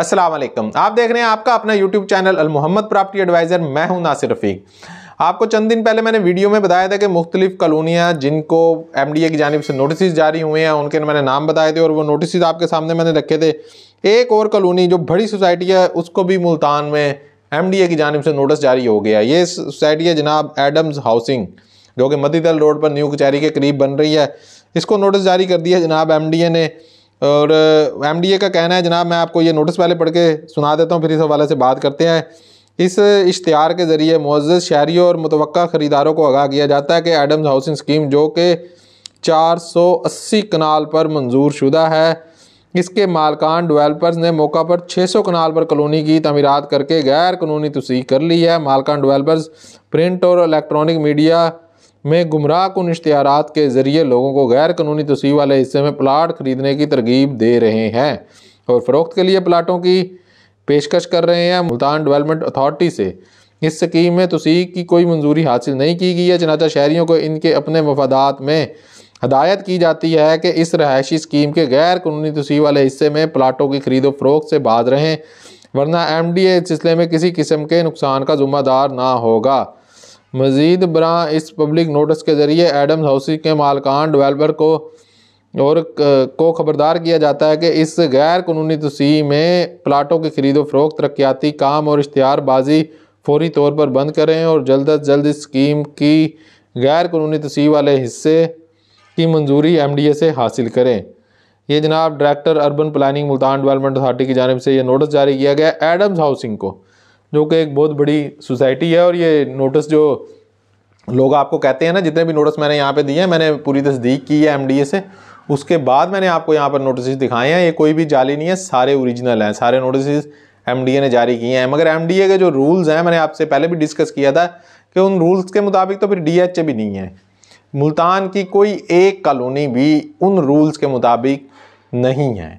असलम आप देख रहे हैं आपका अपना YouTube channel Al Mohammad property advisor मैं हूं नासिर रफीक आपको चंद दिन पहले मैंने वीडियो में बताया था कि मुख्तलिफ कलोनियाँ जिनको एम डी ए की जानब से नोटिस जारी हुए हैं उनके मैंने नाम बताए थे और वो नोटिस आपके सामने मैंने रखे थे एक और कलोनी जो बड़ी सोसाइटी है उसको भी मुल्तान में एम डी ए की जानब से नोटिस जारी हो गया ये सोसाइटी है जनाब एडम्स हाउसिंग जो कि मदीदल रोड पर न्यू कचहरी के करीब बन रही है इसको नोटिस जारी कर दिया जनाब एम डी ए ने और एम का कहना है जनाब मैं आपको ये नोटिस पहले पढ़ के सुना देता हूँ फिर इस हवाले से बात करते हैं इस इश्तहार के ज़रिए मोज़ शहरीों और मुतव ख़रीदारों को आगाह किया जाता है कि एडम्स हाउसिंग स्कीम जो कि 480 कनाल पर मंजूर शुदा है इसके मालकान डेवलपर्स ने मौका पर 600 कनाल पर कॉलोनी की तमीरत करके गैर कानूनी तोसीह कर ली है मालकान डेवलपर्स प्रिंट और इलेक्ट्रॉनिक मीडिया में गुमराह कन इश्तारात के ज़रिए लोगों को गैर कानूनी तोसी वाले हिस्से में प्लाट खरीदने की तरगीब दे रहे हैं और फ़रोख्त के लिए प्लाटों की पेशकश कर रहे हैं मुल्तान डेवलपमेंट अथॉरिटी से इस स्कीम में तोसी की कोई मंजूरी हासिल नहीं की गई है चनाचा शहरीों को इनके अपने मफादात में हदायत की जाती है कि इस रहायशी स्कीम के गैर कानूनी तोसी वाले हिस्से में प्लाटों की खरीदो फरोख्त से बाज रहें वरना एम डी ए सिलसिले में किसी किस्म के नुकसान का जुम्मेदार ना होगा मज़ीद बरा इस पब्लिक नोटिस के ज़रिए एडम्स हाउसी के मालकान डेवलपर को और को ख़बरदार किया जाता है कि इस गैर कानूनी तसी में प्लाटों की खरीदो फरोख्त तरक्याती काम और इश्तारबाजी फौरी तौर पर बंद करें और जल्द अज जल्द इस स्कीम की गैर कानूनी तसी वाले हिस्से की मंजूरी एम डी ए से हासिल करें ये जनाब director urban planning Multan development authority की जानब से यह नोटिस जारी किया गया एडम्स हाउसिंग को जो कि एक बहुत बड़ी सोसाइटी है और ये नोटिस जो लोग आपको कहते हैं ना जितने भी नोटिस मैंने यहाँ पे दिए हैं मैंने पूरी तस्दीक की है एमडीए से उसके बाद मैंने आपको यहाँ पर नोटिस दिखाए हैं ये कोई भी जाली नहीं है सारे ओरिजिनल हैं सारे नोटिस एमडीए ने जारी किए हैं मगर एमडीए के जो रूल्स हैं मैंने आपसे पहले भी डिस्कस किया था कि उन रूल्स के मुताबिक तो फिर डी भी नहीं है मुल्तान की कोई एक कॉलोनी भी उन रूल्स के मुताबिक नहीं है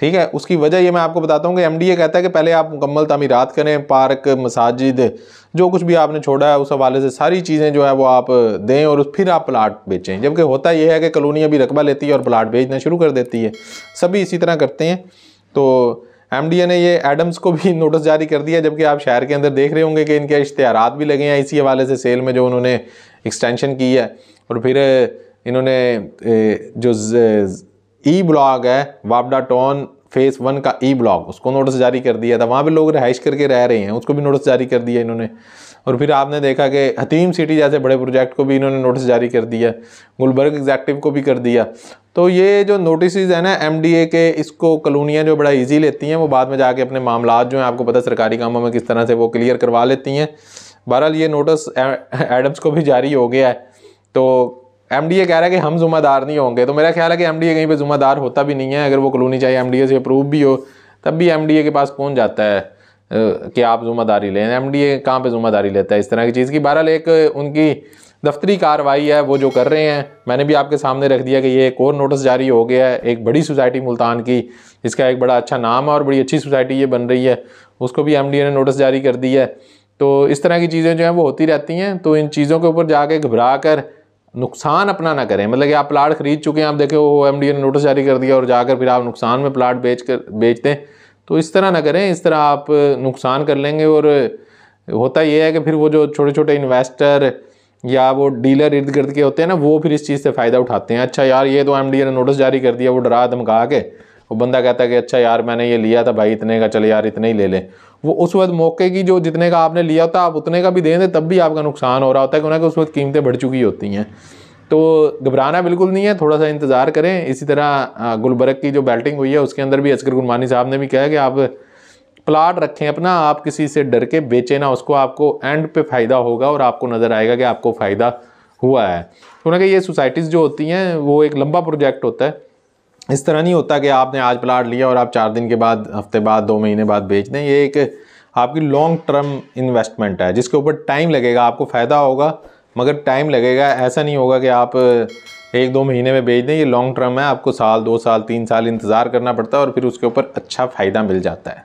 ठीक है उसकी वजह ये मैं आपको बताता हूँ कि एम कहता है कि पहले आप मुकम्मल तमीरत करें पार्क मसाजिद जो कुछ भी आपने छोड़ा है उस हवाले से सारी चीज़ें जो है वो आप दें और फिर आप प्लाट बेचें जबकि होता यह है कि कलोनियाँ अभी रकबा लेती है और प्लाट बेचना शुरू कर देती है सभी इसी तरह करते हैं तो एम ने ये एडम्स को भी नोटिस जारी कर दिया जबकि आप शहर के अंदर देख रहे होंगे कि इनके इश्तहार भी लगे हैं इसी हवाले से सेल में जो उन्होंने एक्सटेंशन की है और फिर इन्होंने जो ई e ब्लॉग है वापडा टॉन फेस वन का ई e ब्लॉग उसको नोटिस जारी कर दिया था वहाँ पे लोग रहाइश करके रह रहे हैं उसको भी नोटिस जारी कर दिया इन्होंने और फिर आपने देखा कि हतीम सिटी जैसे बड़े प्रोजेक्ट को भी इन्होंने नोटिस जारी कर दिया गुलबर्ग एग्जैक्टिव को भी कर दिया तो ये जो नोटिस है ना एम के इसको कलोनियाँ जो बड़ा ईजी लेती हैं वो बाद में जाके अपने मामला जो हैं आपको पता सरकारी कामों में किस तरह से वो क्लियर करवा लेती हैं बहरहाल ये नोटिस एडम्स को भी जारी हो गया है तो एम डी ए कह रहा है कि हम जुम्मेदार नहीं होंगे तो मेरा ख्याल है कि एम डी ए कहीं पर जुम्मेदार होता भी नहीं है अगर वो कलोनी चाहे एम डी ए से अप्रूव भी हो तब भी एम डी ए के पास कौन जाता है कि आप जुम्मेदारी लें एम डी ए कहाँ पर जुम्मेदारी लेता है इस तरह की चीज़ की बहरहाल एक उनकी दफ्तरी कार्रवाई है वो जो कर रहे हैं मैंने भी आपके सामने रख दिया कि ये एक और नोटिस जारी हो गया है एक बड़ी सोसाइटी मुल्तान की इसका एक बड़ा अच्छा नाम है और बड़ी अच्छी सोसाइटी ये बन रही है उसको भी एम डी ए ने नोटिस जारी कर दी है तो इस तरह की चीज़ें जो हैं वो होती रहती हैं तो इन चीज़ों के ऊपर जाके घबरा कर नुकसान अपना ना करें मतलब कि आप प्लाट खरीद चुके हैं आप देखें वो एम ने नोटिस जारी कर दिया और जाकर फिर आप नुकसान में प्लाट बेच कर बेचते हैं तो इस तरह ना करें इस तरह आप नुकसान कर लेंगे और होता ये है कि फिर वो जो छोटे छोटे इन्वेस्टर या वो डीलर इर्द गिर्द के होते हैं ना वो फिर इस चीज़ से फ़ायदा उठाते हैं अच्छा यार ये तो एम ने नोटिस जारी कर दिया वो डरा धमका के वो बंदा कहता है कि अच्छा यार मैंने ये लिया था भाई इतने का चले यार इतने ही ले लें वो उस वक्त मौके की जो जितने का आपने लिया होता आप उतने का भी दे दें तब भी आपका नुकसान हो रहा होता है क्योंकि उस वक्त कीमतें बढ़ चुकी होती हैं तो घबराना बिल्कुल नहीं है थोड़ा सा इंतज़ार करें इसी तरह गुलबर्ग की जो बैटिंग हुई है उसके अंदर भी असगर गुरमानी साहब ने भी कहा कि आप प्लाट रखें अपना आप किसी से डर के बेचें ना उसको आपको एंड पे फ़ायदा होगा और आपको नज़र आएगा कि आपको फ़ायदा हुआ है उन्होंने कहा ये सोसाइटीज़ जो होती हैं वो एक लंबा प्रोजेक्ट होता है इस तरह नहीं होता कि आपने आज प्लाट लिया और आप चार दिन के बाद हफ्ते बाद दो महीने बाद बेच दें ये एक आपकी लॉन्ग टर्म इन्वेस्टमेंट है जिसके ऊपर टाइम लगेगा आपको फ़ायदा होगा मगर टाइम लगेगा ऐसा नहीं होगा कि आप एक दो महीने में बेच दें ये लॉन्ग टर्म है आपको साल दो साल तीन साल इंतज़ार करना पड़ता है और फिर उसके ऊपर अच्छा फ़ायदा मिल जाता है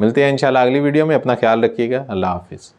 मिलते हैं इंशाल्लाह अगली वीडियो में अपना ख्याल रखिएगा अल्लाह हाफिज़